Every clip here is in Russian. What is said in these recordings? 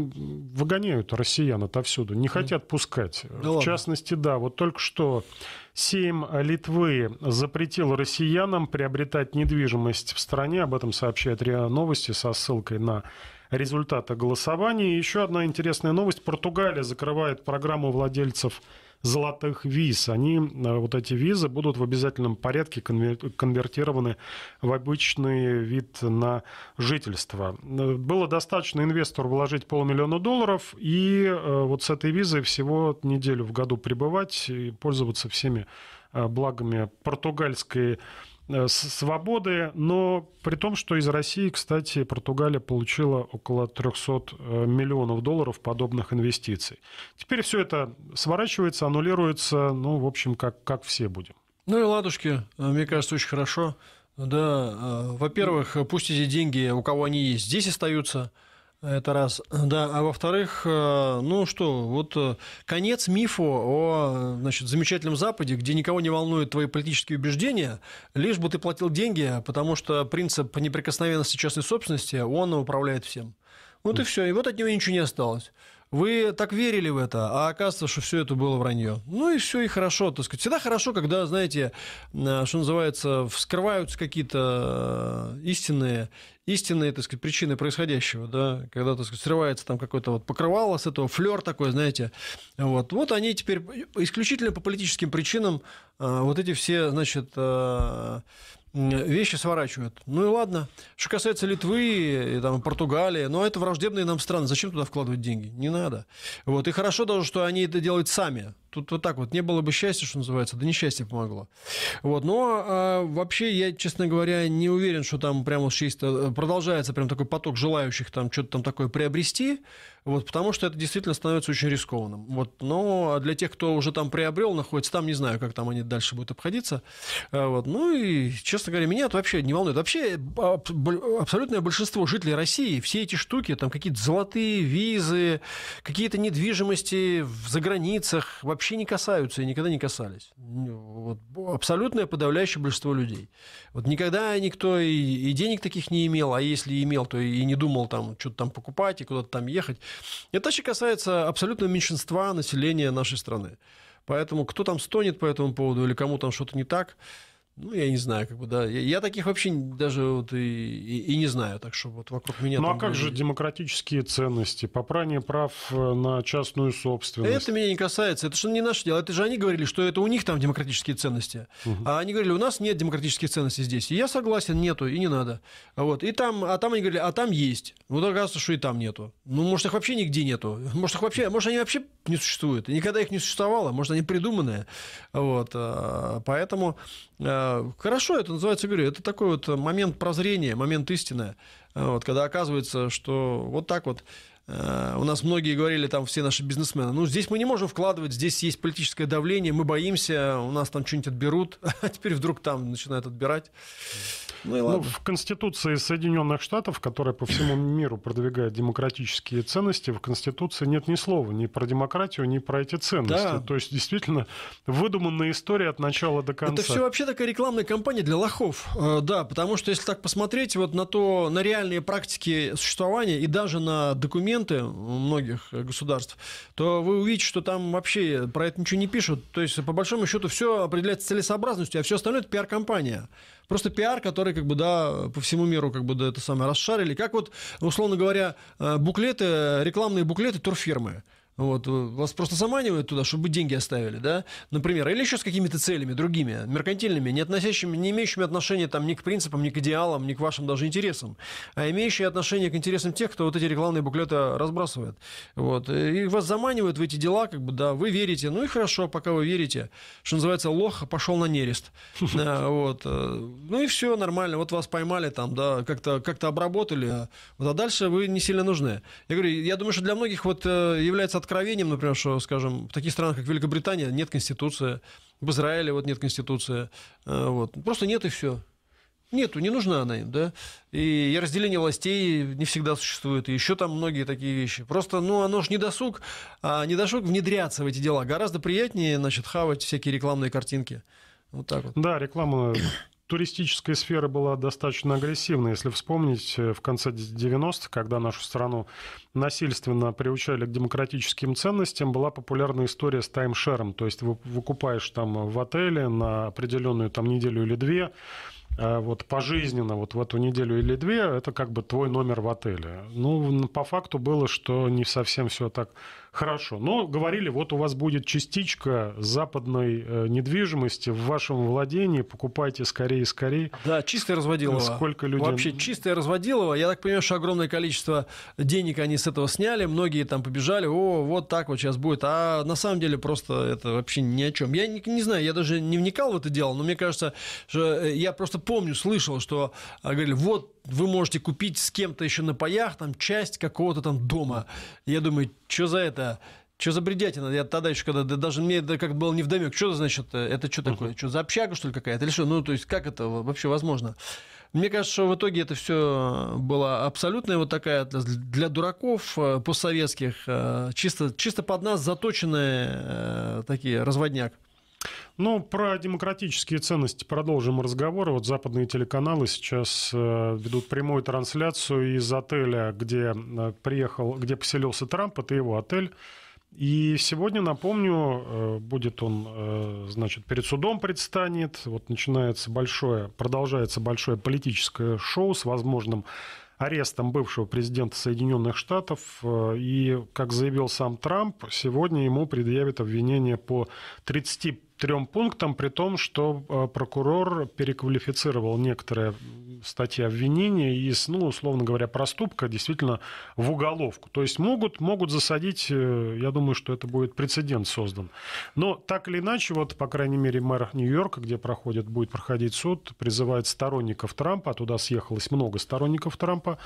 выгоняют россиян отовсюду, не хотят пускать. Да в ладно. частности, да, вот только что Сейм Литвы запретил россиянам приобретать недвижимость в стране. Об этом сообщает РИА Новости со ссылкой на результаты голосования. И еще одна интересная новость. Португалия закрывает программу владельцев золотых виз. Они, э, вот эти визы, будут в обязательном порядке конвертированы в обычный вид на жительство. Э, было достаточно инвестору вложить полмиллиона долларов и э, вот с этой визой всего неделю в году пребывать и пользоваться всеми благами португальской Э, свободы, но при том, что из России, кстати, Португалия получила около 300 э, миллионов долларов подобных инвестиций. Теперь все это сворачивается, аннулируется, ну, в общем, как, как все будем. Ну и ладушки, э, мне кажется, очень хорошо. Да, во-первых, пусть эти деньги, у кого они есть, здесь остаются – это раз. Да, а во-вторых, э, ну что, вот э, конец мифу о значит, замечательном Западе, где никого не волнуют твои политические убеждения, лишь бы ты платил деньги, потому что принцип неприкосновенности частной собственности, он управляет всем. Вот и все. И вот от него ничего не осталось. Вы так верили в это, а оказывается, что все это было вранье. Ну и все, и хорошо. Так сказать. Всегда хорошо, когда, знаете, э, что называется, вскрываются какие-то э, истинные, истинные, так сказать, причины происходящего, да, когда, так сказать, срывается там какое-то вот покрывало с этого, флер такой, знаете, вот. Вот они теперь исключительно по политическим причинам э, вот эти все, значит, вещи сворачивают. Ну и ладно. Что касается Литвы и там, Португалии, но ну, это враждебные нам страны. Зачем туда вкладывать деньги? Не надо. Вот. И хорошо даже, что они это делают сами. Тут вот так вот. Не было бы счастья, что называется, да несчастье помогло. Вот. Но а, вообще я, честно говоря, не уверен, что там прямо чисто э, продолжается прям такой поток желающих там что-то там такое приобрести. Вот, потому что это действительно становится очень рискованным. Вот, но для тех, кто уже там приобрел, находится там, не знаю, как там они дальше будут обходиться. А, вот, ну и, честно говоря, меня это вообще не волнует. Вообще абсолютное большинство жителей России все эти штуки, там какие-то золотые визы, какие-то недвижимости в заграницах вообще не касаются и никогда не касались. Вот, абсолютное подавляющее большинство людей. Вот никогда никто и, и денег таких не имел, а если имел, то и не думал там что-то там покупать и куда-то там ехать. Это еще касается абсолютно меньшинства населения нашей страны. Поэтому кто там стонет по этому поводу или кому там что-то не так, ну, я не знаю, как бы, да. Я, я таких вообще даже вот и, и, и не знаю, так что вот вокруг меня... Ну, а как были... же демократические ценности? Попрание прав э, на частную собственность? Это меня не касается. Это же не наше дело. Это же они говорили, что это у них там демократические ценности. Угу. А они говорили, у нас нет демократических ценностей здесь. И я согласен, нету, и не надо. Вот. И там, а там они говорили, а там есть. Вот оказывается, что и там нету. Ну, может, их вообще нигде нету. Может, их вообще, может, они вообще не существуют. И никогда их не существовало. Может, они придуманные. Вот. А, поэтому а, а, хорошо, это называется, говорю, это такой вот момент прозрения, момент истины, а, вот, когда оказывается, что вот так вот а, у нас многие говорили, там все наши бизнесмены, ну, здесь мы не можем вкладывать, здесь есть политическое давление, мы боимся, у нас там что-нибудь отберут, а теперь вдруг там начинают отбирать. Ну, и ладно. Ну, в Конституции Соединенных Штатов, которая по всему миру продвигает демократические ценности, в Конституции нет ни слова ни про демократию, ни про эти ценности. Да. То есть, действительно, выдуманная история от начала до конца. Это все вообще такая рекламная кампания для лохов. Э, да, потому что если так посмотреть вот на то, на реальные практики существования и даже на документы многих государств, то вы увидите, что там вообще про это ничего не пишут. То есть, по большому счету, все определяется целесообразностью, а все остальное это пиар-компания. Просто пиар, который, как бы, да, по всему миру, как бы, да, это самое, расшарили. Как вот, условно говоря, э, буклеты, рекламные буклеты турфирмы. Вот, э, вас просто заманивают туда, чтобы деньги оставили, да, например, или еще с какими-то целями другими, меркантильными, не, относящими, не имеющими отношения там, ни к принципам, ни к идеалам, ни к вашим даже интересам, а имеющие отношение к интересам тех, кто вот эти рекламные буклеты а, разбрасывает. Вот, э, и вас заманивают в эти дела, как бы, да, вы верите, ну и хорошо, пока вы верите, что называется, лох пошел на нерест. А, вот, э, ну и все нормально, вот вас поймали там, да, как-то как обработали, а, вот, а дальше вы не сильно нужны. Я говорю, я думаю, что для многих вот является открытым откровением, например, что, скажем, в таких странах, как Великобритания, нет конституции, в Израиле вот нет конституции, э, вот. просто нет и все. Нету, не нужна она им, да. И разделение властей не всегда существует, и еще там многие такие вещи. Просто, ну, оно ж не досуг, а не досуг внедряться в эти дела. Гораздо приятнее, значит, хавать всякие рекламные картинки. Вот так вот. Да, реклама туристическая сфера была достаточно агрессивна. Если вспомнить, э, в конце 90-х, когда нашу страну насильственно приучали к демократическим ценностям, была популярна история с таймшером. То есть выкупаешь там в отеле на определенную там неделю или две, а вот пожизненно, вот в эту неделю или две, это как бы твой номер в отеле. Ну, по факту было, что не совсем все так Хорошо. Но говорили, вот у вас будет частичка западной э, недвижимости в вашем владении. Покупайте скорее, скорее. Да, чистое разводилово. Сколько людей? Вообще чистое разводилово. Я так понимаю, что огромное количество денег они с этого сняли. Многие там побежали. О, вот так вот сейчас будет. А на самом деле просто это вообще ни о чем. Я не, не знаю, я даже не вникал в это дело, но мне кажется, что э, я просто помню, слышал, что э, говорили, вот вы можете купить с кем-то еще на паях там часть какого-то там дома. Я думаю, что за это? Что за бредятина? Я тогда еще когда, да, даже мне это как было не в вдомек. Что значит, э, это что такое? Что, за общага, что ли, какая-то? Или что? Ну, то есть, как это вообще возможно? Мне кажется, что в итоге это все было абсолютная вот такая для дураков э, постсоветских, э, чисто, чисто под нас заточенные такие разводняк. Ну, про демократические ценности продолжим разговор. Вот западные телеканалы сейчас э, ведут прямую трансляцию из отеля, где э, приехал, где поселился Трамп, это его отель. И сегодня, напомню, э, будет он, значит, перед судом предстанет. Вот начинается большое, продолжается большое политическое шоу с возможным арестом бывшего президента Соединенных Штатов. И, как заявил сам Трамп, сегодня ему предъявят обвинение по 30 трем пунктам, при том, что э, прокурор переквалифицировал некоторые статьи обвинения из, ну, условно говоря, проступка действительно в уголовку. То есть могут, могут засадить, э, я думаю, что это будет прецедент создан. Но так или иначе, вот, по крайней мере, мэр Нью-Йорка, где проходит, будет проходить суд, призывает сторонников Трампа, а туда съехалось много сторонников Трампа,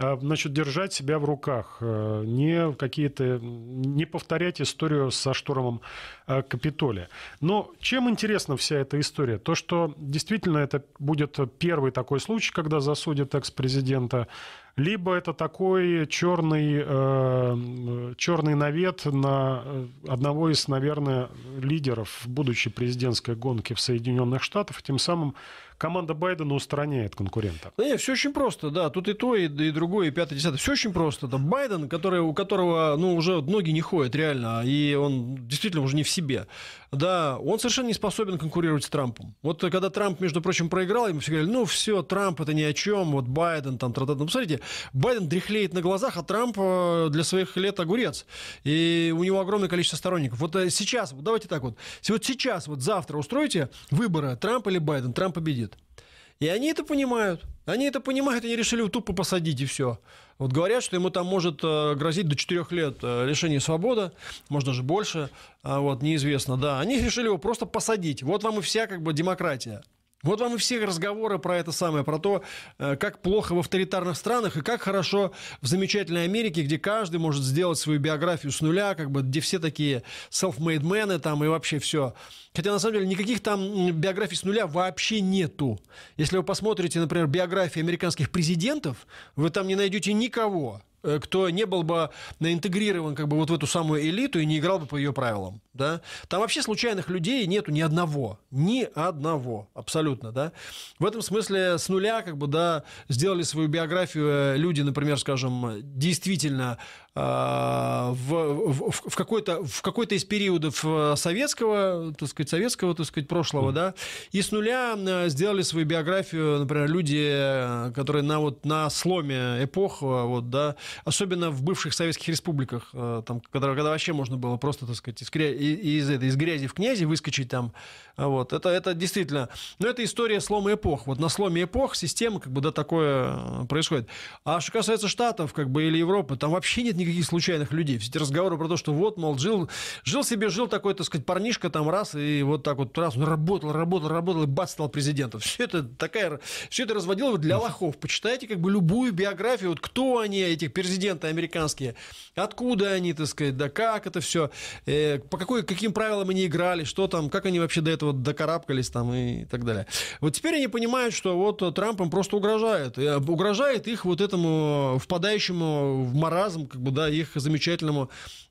а, значит, держать себя в руках, э, не какие-то, не повторять историю со штурмом э, Капитолия. Но чем интересна вся эта история? То, что действительно это будет первый такой случай, когда засудят экс-президента либо это такой черный, э, черный навет на э, одного из, наверное, лидеров будущей президентской гонки в Соединенных Штатах, тем самым команда Байдена устраняет конкурента. Да нет, все очень просто, да, тут и то, и, и другое, и пятое, и десятое, все очень просто. Да, Байден, который, у которого, ну, уже ноги не ходят реально, и он действительно уже не в себе. Да, он совершенно не способен конкурировать с Трампом. Вот когда Трамп, между прочим, проиграл, ему все говорили, ну все, Трамп это ни о чем, вот Байден там, тра-та. Ну, посмотрите, Байден дряхлеет на глазах, а Трамп э, для своих лет огурец. И у него огромное количество сторонников. Вот э, сейчас, давайте так вот, вот сейчас, вот завтра устроите выборы Трамп или Байден, Трамп победит. И они это понимают. Они это понимают, они решили его тупо посадить и все. Вот говорят, что ему там может э, грозить до 4 лет э, лишение свободы, можно даже больше, а вот неизвестно, да. Они решили его просто посадить. Вот вам и вся как бы демократия. Вот вам и все разговоры про это самое, про то, э, как плохо в авторитарных странах и как хорошо в замечательной Америке, где каждый может сделать свою биографию с нуля, как бы, где все такие self-made men там и вообще все. Хотя, на самом деле, никаких там биографий с нуля вообще нету. Если вы посмотрите, например, биографии американских президентов, вы там не найдете никого, Э, кто не был бы интегрирован как бы вот в эту самую элиту и не играл бы по ее правилам, да. Там вообще случайных людей нету ни одного, ни одного, абсолютно, да. В этом смысле с нуля как бы, да, сделали свою биографию э, люди, например, скажем, действительно а, в, в, в какой-то в какой-то из периодов э, советского, так сказать, советского, так сказать, прошлого, да, и с нуля сделали свою биографию, например, люди, которые на вот на сломе эпох, вот, да, особенно в бывших советских республиках, э, там, когда, когда вообще можно было просто, так сказать, из, грязи, из, из грязи в князи выскочить там, э, вот, это, это действительно, но это история слома эпох, вот на сломе эпох система, как бы, да, такое э, происходит. А что касается Штатов, как бы, или Европы, там вообще нет никаких случайных людей, все эти разговоры про то, что вот, мол, жил, жил себе, жил такой, так сказать, парнишка там раз, и вот так вот раз, он работал, работал, работал, и бац, стал президентом. Все это такая, все это разводило для ну, лохов. Почитайте, как бы, любую биографию, вот кто они, этих президенты американские, откуда они, так сказать, да как это все, э, по какой, каким правилам они играли, что там, как они вообще до этого докарабкались там и так далее. Вот теперь они понимают, что вот э, Трамп им просто угрожает. Э, угрожает их вот этому впадающему в маразм, как бы, да, их замечательному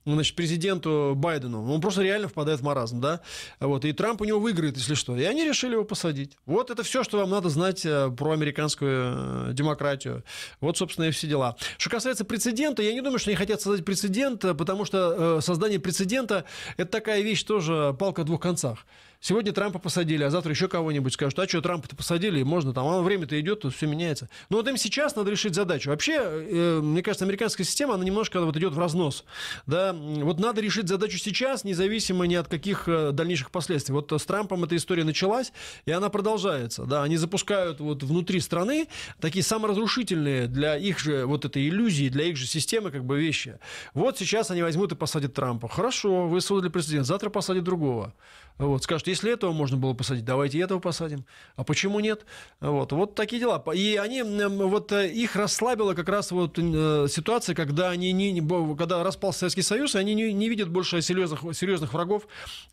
ну, значит, президенту Байдену. Он просто реально впадает в маразм, да? Вот, и Трамп у него выиграет, если что. И они решили его посадить. Вот это все, что вам надо знать э, про американскую э, демократию. Вот, собственно, и все дела. Что касается прецедента, я не думаю, что они хотят создать прецедент, э, потому что создание прецедента – это такая вещь тоже палка в двух концах. Сегодня Трампа посадили, а завтра еще кого-нибудь скажут, а что, Трампа-то посадили, можно там, а время-то идет, тут все меняется. Но ну, вот им сейчас надо решить задачу. Вообще, э, мне кажется, американская система, она немножко вот идет в разнос. Да? Вот надо решить задачу сейчас, независимо ни от каких э, дальнейших последствий. Вот с Трампом эта история началась, и она продолжается. Да? Они запускают вот внутри страны такие саморазрушительные для их же вот этой иллюзии, для их же системы как бы вещи. Вот сейчас они возьмут и посадят Трампа. Хорошо, вы создали президент, завтра посадят другого. Вот, скажут, если этого можно было посадить, давайте этого посадим. А почему нет? Вот, вот такие дела. И они, вот э, их расслабила как раз вот э, ситуация, когда они не, когда распался Советский Союз, они не, не видят больше серьезных, серьезных врагов,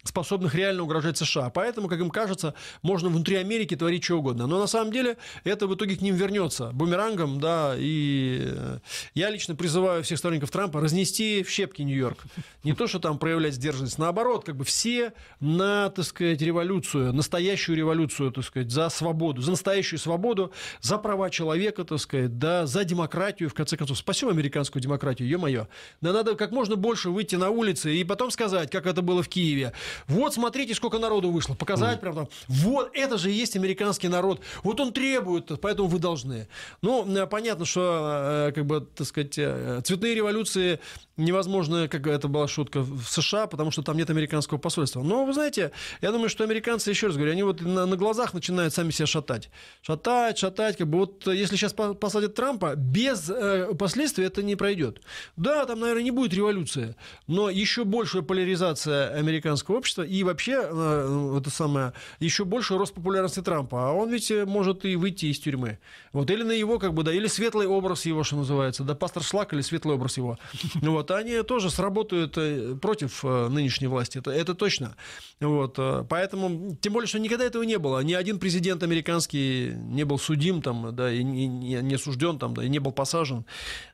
способных реально угрожать США. Поэтому, как им кажется, можно внутри Америки творить что угодно. Но на самом деле это в итоге к ним вернется бумерангом, да, и э, я лично призываю всех сторонников Трампа разнести в щепки Нью-Йорк. Не то, что там проявлять сдержанность, наоборот, как бы все на, так сказать, сказать, революцию, настоящую революцию, так сказать, за свободу, за настоящую свободу, за права человека, так сказать, да, за демократию, в конце концов, спасем американскую демократию, ё-моё. Да надо как можно больше выйти на улицы и потом сказать, как это было в Киеве. Вот, смотрите, сколько народу вышло. Показать прямо там. Вот, это же есть американский народ. Вот он требует, поэтому вы должны. Ну, понятно, что, э, как бы, так сказать, э, цветные революции невозможно, как это была шутка, в США, потому что там нет американского посольства. Но, вы знаете, я думаю, что американцы, еще раз говорю, они вот на, на глазах начинают сами себя шатать. Шатать, шатать, как бы вот э, если сейчас посадят Трампа, без э, последствий это не пройдет. Да, там, наверное, не будет революция, но еще большая поляризация американского общества и вообще, э, э, это самое, еще больше рост популярности Трампа. А он ведь э, может и выйти из тюрьмы. Вот, или на его, как бы, да, или светлый образ его, что называется, да, пастор Шлак или светлый образ его. Вот, вот, они тоже сработают э, против э, нынешней власти, это, это точно. Вот, э, поэтому, тем более, что никогда этого не было. Ни один президент американский не был судим, там, да, и не, не сужден, там, да, и не был посажен.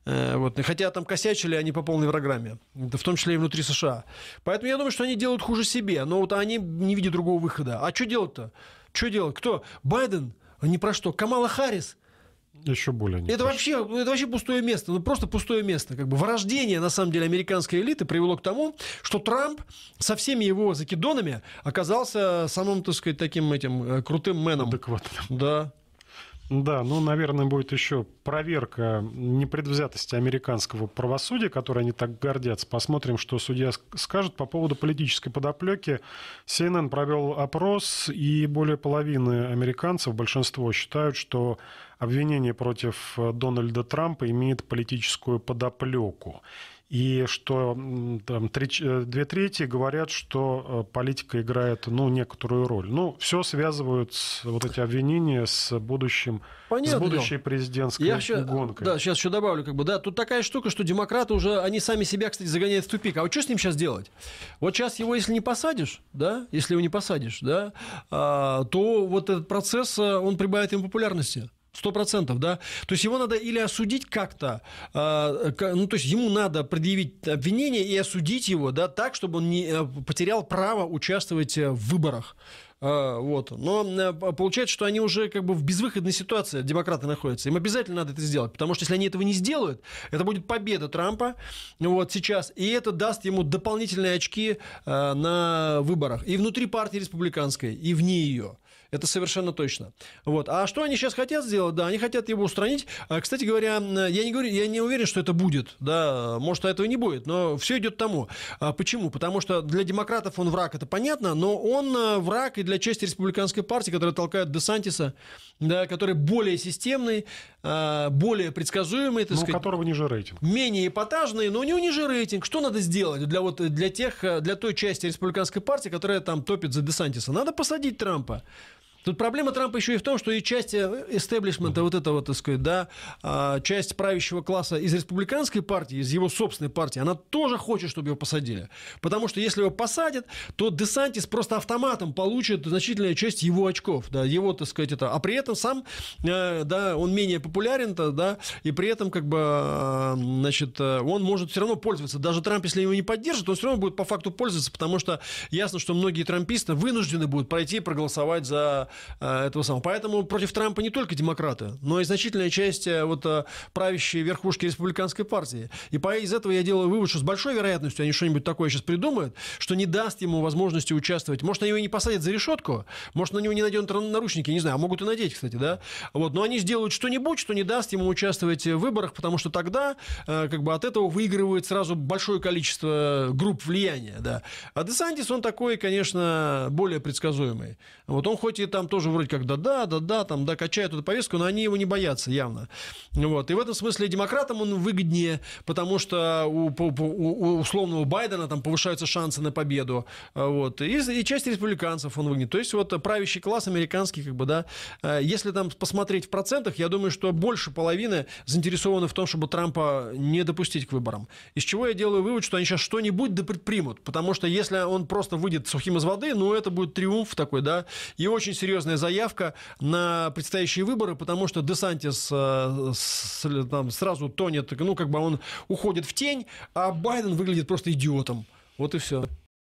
Вот, хотя там косячили они по полной программе, в том числе и внутри США. Поэтому я думаю, что они делают хуже себе, но вот они не видят другого выхода. А что делать-то? Что делать? Кто? Байден? Ни про что. Камала Харрис? Еще более не это вообще, это вообще пустое место, ну просто пустое место. Как бы вырождение, на самом деле, американской элиты привело к тому, что Трамп со всеми его закидонами оказался самым, так сказать, таким этим э, крутым меном. Адекватным. Да. Да, ну, наверное, будет еще проверка непредвзятости американского правосудия, которое они так гордятся. Посмотрим, что судья скажет по поводу политической подоплеки. CNN провел опрос, и более половины американцев, большинство, считают, что обвинение против э, Дональда Трампа имеет политическую подоплеку. И что там, три, э, две трети говорят, что э, политика играет ну, некоторую роль. Ну, все связывают с, вот эти обвинения с будущим, с будущей президентской я еще, гонкой. Да, сейчас еще добавлю, как бы, да, тут такая штука, что демократы уже, они сами себя, кстати, загоняют в тупик. А вот что с ним сейчас делать? Вот сейчас его, если не посадишь, да, если его не посадишь, да, а, то вот этот процесс, он прибавит им популярности. Сто процентов, да. То есть его надо или осудить как-то, а, ну то есть ему надо предъявить обвинение и осудить его, да, так, чтобы он не э, потерял право участвовать э, в выборах. А, вот. Но э, получается, что они уже как бы в безвыходной ситуации, демократы находятся. Им обязательно надо это сделать, потому что если они этого не сделают, это будет победа Трампа вот сейчас, и это даст ему дополнительные очки на выборах и внутри партии республиканской, и вне ее. Это совершенно точно. Вот. А что они сейчас хотят сделать? Да, они хотят его устранить. А, кстати говоря, я не, говорю, я не уверен, что это будет. Да, может, этого не будет, но все идет к тому. А почему? Потому что для демократов он враг, это понятно, но он э, враг и для части республиканской партии, которая толкает Десантиса, да, который более системный, а, более предсказуемый, так но ну, сказать. у которого ниже рейтинг. Менее эпатажный, но у него ниже рейтинг. Что надо сделать для, вот, для, тех, э, для той части республиканской партии, которая там топит за Десантиса? Надо посадить Трампа. Тут проблема Трампа еще и в том, что и часть э, эстеблишмента, вот этого, так сказать, да, а, часть правящего класса из республиканской партии, из его собственной партии, она тоже хочет, чтобы его посадили. Потому что если его посадят, то Десантис просто автоматом получит значительную часть его очков, да, его, так сказать, это. А при этом сам, э, да, он менее популярен, то да, и при этом, как бы, а, значит, э, он может все равно пользоваться. Даже Трамп, если его не поддержит, он все равно будет по факту пользоваться, потому что ясно, что многие трамписты вынуждены будут пройти и проголосовать за Э, этого самого. Поэтому против Трампа не только демократы, но и значительная часть э, вот э, правящей верхушки республиканской партии. И из этого я делаю вывод, что с большой вероятностью они что-нибудь такое сейчас придумают, что не даст ему возможности участвовать. Может, они его не посадят за решетку, может, на него не найдет наручники, не знаю, а могут и надеть, кстати, да. Вот, но они сделают что-нибудь, что не даст ему участвовать в выборах, потому что тогда как бы от этого выигрывает сразу большое количество групп влияния, да. А Десантис, он такой, конечно, более предсказуемый. Вот он хоть и там там тоже вроде как да-да, да-да, там, да, качают эту повестку, но они его не боятся явно. Вот. И в этом смысле демократам он выгоднее, потому что у, у, у условного Байдена там повышаются шансы на победу. Вот. И, и часть республиканцев он выгнет. То есть вот правящий класс американский, как бы, да, э, если там посмотреть в процентах, я думаю, что больше половины заинтересованы в том, чтобы Трампа не допустить к выборам. Из чего я делаю вывод, что они сейчас что-нибудь да предпримут, потому что если он просто выйдет сухим из воды, ну, это будет триумф такой, да, и очень серьезно серьезная заявка на предстоящие выборы, потому что Десантис э, там, сразу тонет, ну, как бы он уходит в тень, а Байден выглядит просто идиотом. Вот и все.